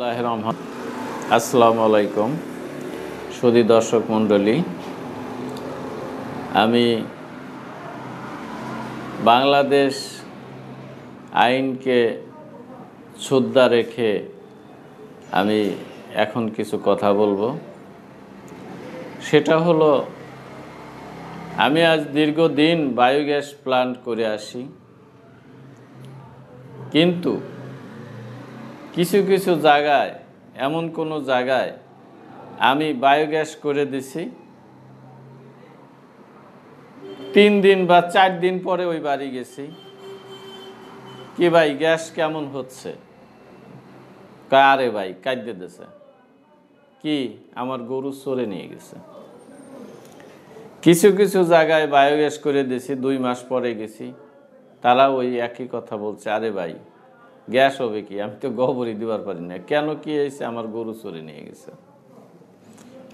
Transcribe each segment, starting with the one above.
আসসালামু আলাইকুম সুদী দর্শক মণ্ডলী আমি বাংলাদেশ আইনকে শ্রদ্ধা রেখে আমি এখন কিছু কথা বলবো সেটা হলো আমি আজ দীর্ঘদিন বায়োগ্যাস প্লান্ট করে আসি কিন্তু কিছু কিছু জায়গায় এমন কোনো জায়গায় আমি বায়োগ্যাস করে দিছি তিন দিন বা চার দিন পরে ওই বাড়ি গেছি কি ভাই গ্যাস কেমন হচ্ছে কারে ভাই কাঁদতে দিছে কি আমার গরু চরে নিয়ে গেছে কিছু কিছু জায়গায় বায়োগ্যাস করে দিছি দুই মাস পরে গেছি তারা ওই একই কথা বলছে আরে ভাই গ্যাস হবে কি আমি তো গোবরই দিবার পারি না কেন কি এসে আমার গরু চুরি নিয়ে গেছে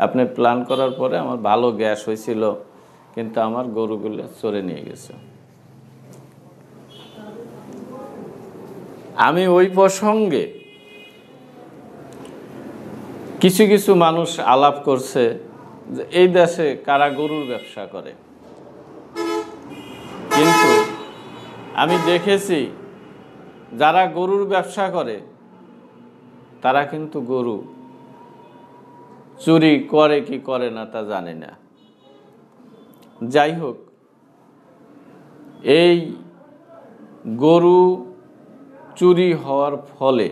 আপনি প্ল্যান করার পরে আমার ভালো গ্যাস হয়েছিল কিন্তু আমার গরুগুলো চরে নিয়ে গেছে আমি ওই প্রসঙ্গে কিছু কিছু মানুষ আলাপ করছে যে এই দেশে কারা গরুর ব্যবসা করে কিন্তু আমি দেখেছি যারা গরুর ব্যবসা করে তারা কিন্তু গরু চুরি করে কি করে না তা জানে না যাই হোক এই গরু চুরি হওয়ার ফলে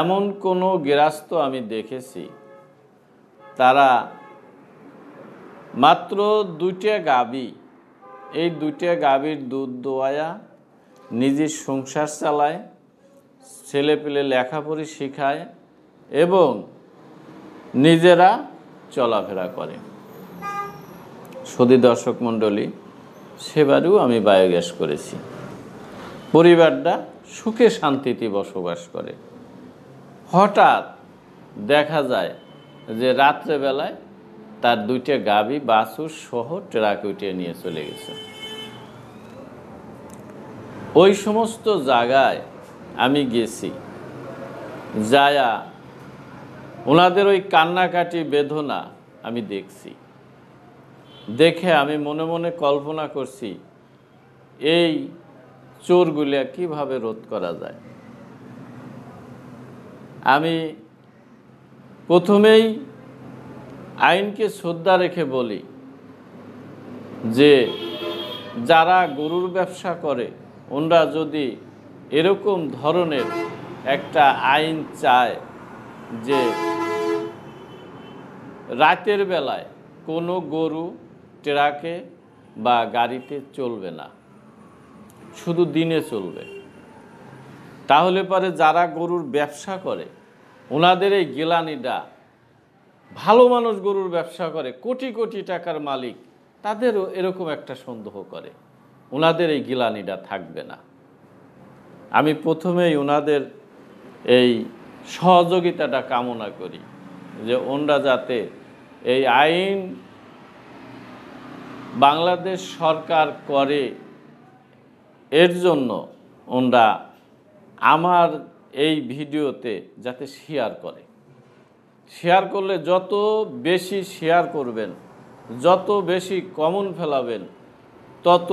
এমন কোনো গেরাস্ত আমি দেখেছি তারা মাত্র দুইটা গাবি এই দুইটা গাবির দুধ দোয়ায়া নিজের সংসার চালায় ছেলেপিলে লেখাপড়ি শেখায় এবং নিজেরা চলাফেরা করে সদী দর্শক মণ্ডলী সেবারেও আমি বায়োগ্যাস করেছি পরিবারটা সুখে শান্তিতে বসবাস করে হঠাৎ দেখা যায় যে রাত্রেবেলায় তার দুইটা গাবি বাসুর সহ ট্রাক উঠিয়ে নিয়ে চলে গেছে ওই সমস্ত জায়গায় আমি গেছি যায়া ওনাদের ওই কান্নাকাটি বেদনা আমি দেখছি দেখে আমি মনে মনে কল্পনা করছি এই চোরগুলিয়া কিভাবে রোধ করা যায় আমি প্রথমেই আইনকে শ্রদ্ধা রেখে বলি যে যারা গরুর ব্যবসা করে ওনরা যদি এরকম ধরনের একটা আইন চায় যে রাতের বেলায় কোনো গরু ট্রাকে বা গাড়িতে চলবে না শুধু দিনে চলবে তাহলে পরে যারা গরুর ব্যবসা করে ওনাদের এই গেলানিটা ভালো মানুষ গরুর ব্যবসা করে কোটি কোটি টাকার মালিক তাদেরও এরকম একটা সন্দেহ করে ওনাদের এই গিলানিটা থাকবে না আমি প্রথমেই ওনাদের এই সহযোগিতাটা কামনা করি যে ওনরা যাতে এই আইন বাংলাদেশ সরকার করে এর জন্য ওনরা আমার এই ভিডিওতে যাতে শেয়ার করে শেয়ার করলে যত বেশি শেয়ার করবেন যত বেশি কমন ফেলাবেন তত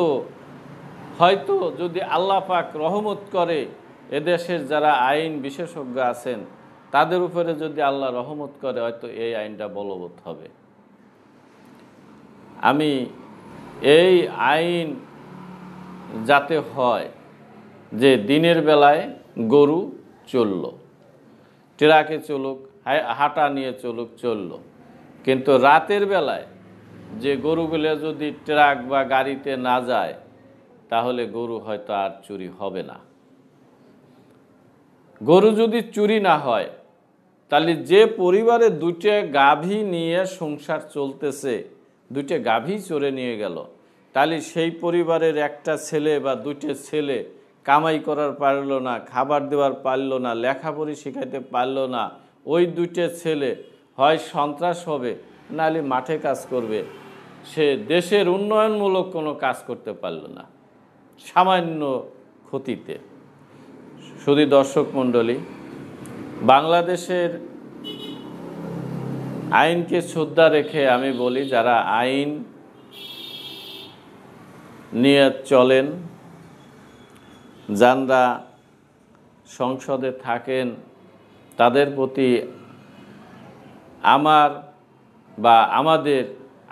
হয়তো যদি আল্লাহ পাক রহমত করে এদেশের যারা আইন বিশেষজ্ঞ আছেন তাদের উপরে যদি আল্লাহ রহমত করে হয়তো এই আইনটা বলবৎ হবে আমি এই আইন যাতে হয় যে দিনের বেলায় গরু চলল ট্রাকে চলুক হাঁটা নিয়ে চলুক চলল কিন্তু রাতের বেলায় যে গরুগুলো যদি ট্রাক বা গাড়িতে না যায় তাহলে গরু হয়তো আর চুরি হবে না গরু যদি চুরি না হয় তাহলে যে পরিবারে দুটো গাভী নিয়ে সংসার চলতেছে দুটো গাভী চড়ে নিয়ে গেল তাহলে সেই পরিবারের একটা ছেলে বা দুটো ছেলে কামাই করার পারল না খাবার দেওয়ার পারল না লেখাপড়ি শেখাইতে পারল না ওই দুটো ছেলে হয় সন্ত্রাস হবে নাহলে মাঠে কাজ করবে সে দেশের উন্নয়নমূলক কোনো কাজ করতে পারল না সামান্য ক্ষতিতে শুধু দর্শক মণ্ডলী বাংলাদেশের আইনকে শ্রদ্ধা রেখে আমি বলি যারা আইন নিয়ে চলেন যানরা সংসদে থাকেন তাদের প্রতি আমার বা আমাদের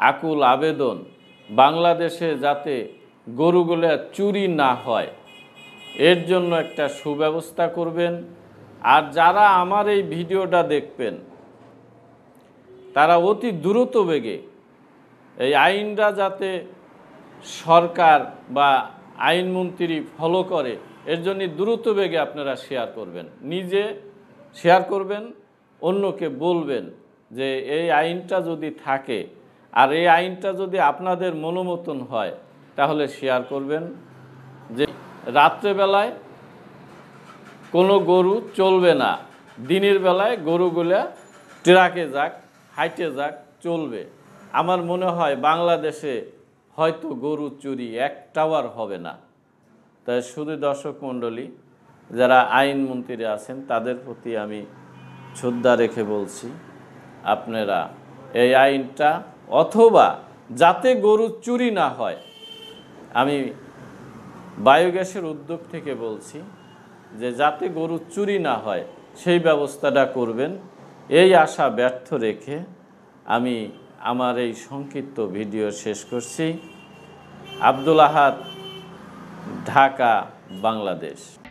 আকুল আবেদন বাংলাদেশে যাতে গরুগুলো চুরি না হয় এর জন্য একটা সুব্যবস্থা করবেন আর যারা আমার এই ভিডিওটা দেখবেন তারা অতি দ্রুত বেগে এই আইনটা যাতে সরকার বা আইনমন্ত্রী ফলো করে এর জন্য দ্রুত বেগে আপনারা শেয়ার করবেন নিজে শেয়ার করবেন অন্যকে বলবেন যে এই আইনটা যদি থাকে আর এই আইনটা যদি আপনাদের মনোমতন হয় তাহলে শেয়ার করবেন যে রাত্রেবেলায় কোনো গরু চলবে না দিনের বেলায় গরুগুলা ট্রাকে যাক হাইটে যাক চলবে আমার মনে হয় বাংলাদেশে হয়তো গরু চুরি এক টাওয়ার হবে না তাই শুধু দর্শক মণ্ডলী যারা আইনমন্ত্রী আছেন তাদের প্রতি আমি শ্রদ্ধা রেখে বলছি আপনারা এই আইনটা অথবা যাতে গরু চুরি না হয় আমি বায়োগ্যাসের উদ্যোগ থেকে বলছি যে যাতে গরু চুরি না হয় সেই ব্যবস্থাটা করবেন এই আশা ব্যর্থ রেখে আমি আমার এই সংক্ষিপ্ত ভিডিও শেষ করছি আব্দুল আহাদ ঢাকা বাংলাদেশ